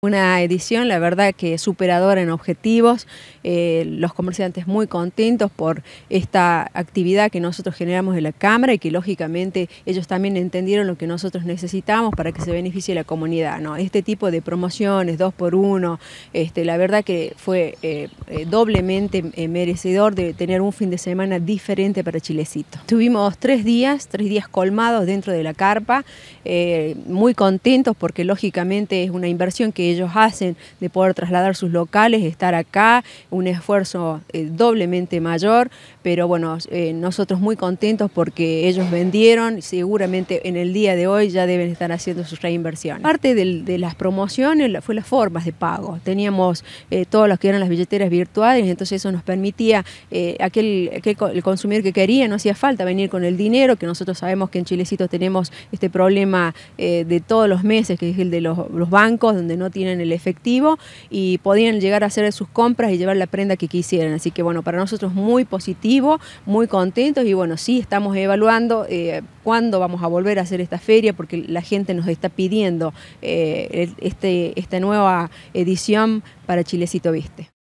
Una edición, la verdad, que superadora en objetivos, eh, los comerciantes muy contentos por esta actividad que nosotros generamos de la Cámara y que lógicamente ellos también entendieron lo que nosotros necesitamos para que se beneficie la comunidad. ¿no? Este tipo de promociones, dos por uno, este, la verdad que fue eh, eh, doblemente merecedor de tener un fin de semana diferente para Chilecito. Tuvimos tres días, tres días colmados dentro de la carpa, muy contentos porque lógicamente es una inversión que ellos hacen de poder trasladar sus locales, estar acá, un esfuerzo eh, doblemente mayor, pero bueno, eh, nosotros muy contentos porque ellos vendieron, seguramente en el día de hoy ya deben estar haciendo sus reinversiones. Parte de las promociones fue las formas de pago, teníamos eh, todos los que eran las billeteras virtuales, entonces eso nos permitía, aquel, que el consumir que quería, no hacía falta venir con el dinero, que nosotros sabemos que en Chilecito tenemos este problema de todos los meses, que es el de los, bancos, donde no tiene tienen el efectivo y podían llegar a hacer sus compras y llevar la prenda que quisieran. Así que bueno, para nosotros muy positivo, muy contentos y bueno, sí, estamos evaluando eh, cuándo vamos a volver a hacer esta feria porque la gente nos está pidiendo eh, este, esta nueva edición para Chilecito Viste.